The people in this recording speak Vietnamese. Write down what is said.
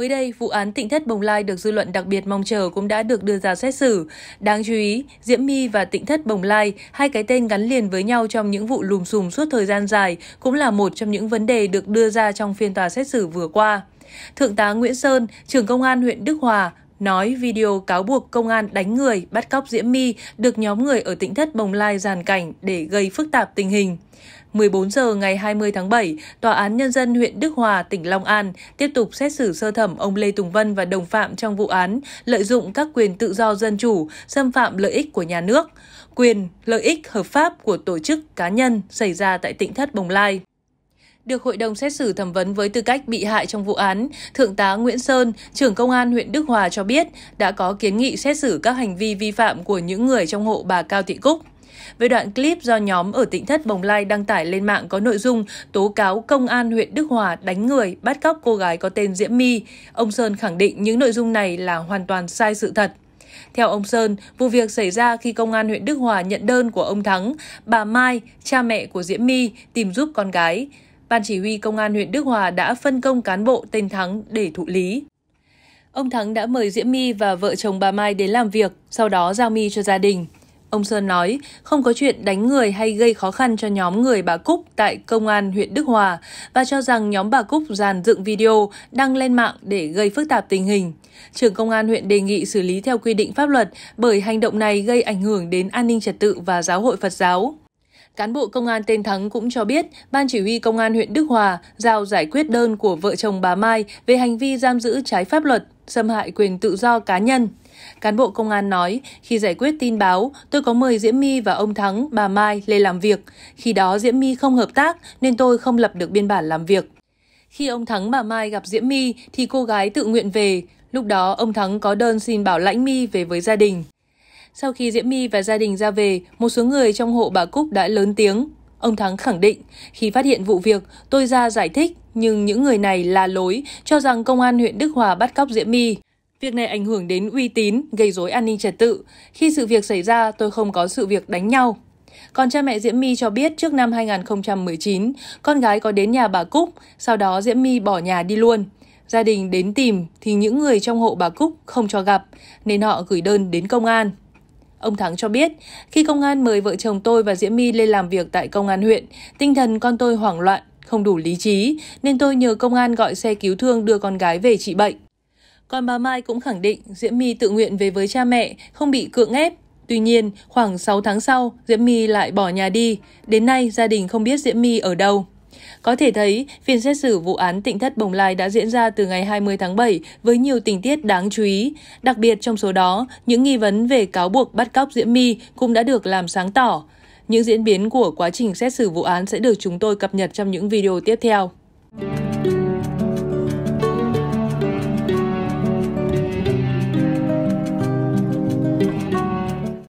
Mới đây, vụ án Tịnh thất Bồng Lai được dư luận đặc biệt mong chờ cũng đã được đưa ra xét xử. Đáng chú ý, Diễm My và Tịnh thất Bồng Lai, hai cái tên gắn liền với nhau trong những vụ lùm xùm suốt thời gian dài, cũng là một trong những vấn đề được đưa ra trong phiên tòa xét xử vừa qua. Thượng tá Nguyễn Sơn, trưởng công an huyện Đức Hòa, nói video cáo buộc công an đánh người, bắt cóc Diễm My được nhóm người ở tỉnh thất Bồng Lai giàn cảnh để gây phức tạp tình hình. 14 giờ ngày 20 tháng 7, Tòa án Nhân dân huyện Đức Hòa, tỉnh Long An tiếp tục xét xử sơ thẩm ông Lê Tùng Vân và đồng phạm trong vụ án lợi dụng các quyền tự do dân chủ, xâm phạm lợi ích của nhà nước, quyền, lợi ích hợp pháp của tổ chức cá nhân xảy ra tại tỉnh Thất Bồng Lai. Được hội đồng xét xử thẩm vấn với tư cách bị hại trong vụ án, Thượng tá Nguyễn Sơn, trưởng công an huyện Đức Hòa cho biết đã có kiến nghị xét xử các hành vi vi phạm của những người trong hộ bà Cao Thị Cúc. Về đoạn clip do nhóm ở tỉnh Thất Bồng Lai đăng tải lên mạng có nội dung tố cáo công an huyện Đức Hòa đánh người, bắt cóc cô gái có tên Diễm My, ông Sơn khẳng định những nội dung này là hoàn toàn sai sự thật. Theo ông Sơn, vụ việc xảy ra khi công an huyện Đức Hòa nhận đơn của ông Thắng, bà Mai, cha mẹ của Diễm My tìm giúp con gái. Ban chỉ huy Công an huyện Đức Hòa đã phân công cán bộ tên Thắng để thụ lý. Ông Thắng đã mời Diễm My và vợ chồng bà Mai đến làm việc, sau đó giao My cho gia đình. Ông Sơn nói không có chuyện đánh người hay gây khó khăn cho nhóm người bà Cúc tại Công an huyện Đức Hòa và cho rằng nhóm bà Cúc dàn dựng video đăng lên mạng để gây phức tạp tình hình. Trưởng Công an huyện đề nghị xử lý theo quy định pháp luật bởi hành động này gây ảnh hưởng đến an ninh trật tự và giáo hội Phật giáo. Cán bộ công an tên Thắng cũng cho biết, Ban chỉ huy công an huyện Đức Hòa giao giải quyết đơn của vợ chồng bà Mai về hành vi giam giữ trái pháp luật, xâm hại quyền tự do cá nhân. Cán bộ công an nói, khi giải quyết tin báo, tôi có mời Diễm My và ông Thắng, bà Mai lên làm việc. Khi đó Diễm My không hợp tác nên tôi không lập được biên bản làm việc. Khi ông Thắng bà Mai gặp Diễm My thì cô gái tự nguyện về. Lúc đó ông Thắng có đơn xin bảo lãnh My về với gia đình. Sau khi Diễm My và gia đình ra về, một số người trong hộ bà Cúc đã lớn tiếng. Ông Thắng khẳng định, khi phát hiện vụ việc, tôi ra giải thích, nhưng những người này là lối, cho rằng công an huyện Đức Hòa bắt cóc Diễm My. Việc này ảnh hưởng đến uy tín, gây rối an ninh trật tự. Khi sự việc xảy ra, tôi không có sự việc đánh nhau. Còn cha mẹ Diễm My cho biết trước năm 2019, con gái có đến nhà bà Cúc, sau đó Diễm My bỏ nhà đi luôn. Gia đình đến tìm thì những người trong hộ bà Cúc không cho gặp, nên họ gửi đơn đến công an. Ông Thắng cho biết, khi công an mời vợ chồng tôi và Diễm My lên làm việc tại công an huyện, tinh thần con tôi hoảng loạn, không đủ lý trí, nên tôi nhờ công an gọi xe cứu thương đưa con gái về trị bệnh. Còn bà Mai cũng khẳng định Diễm My tự nguyện về với cha mẹ, không bị cưỡng ép. Tuy nhiên, khoảng 6 tháng sau, Diễm My lại bỏ nhà đi. Đến nay, gia đình không biết Diễm My ở đâu. Có thể thấy, phiên xét xử vụ án tỉnh thất Bồng Lai đã diễn ra từ ngày 20 tháng 7 với nhiều tình tiết đáng chú ý. Đặc biệt trong số đó, những nghi vấn về cáo buộc bắt cóc Diễm My cũng đã được làm sáng tỏ. Những diễn biến của quá trình xét xử vụ án sẽ được chúng tôi cập nhật trong những video tiếp theo.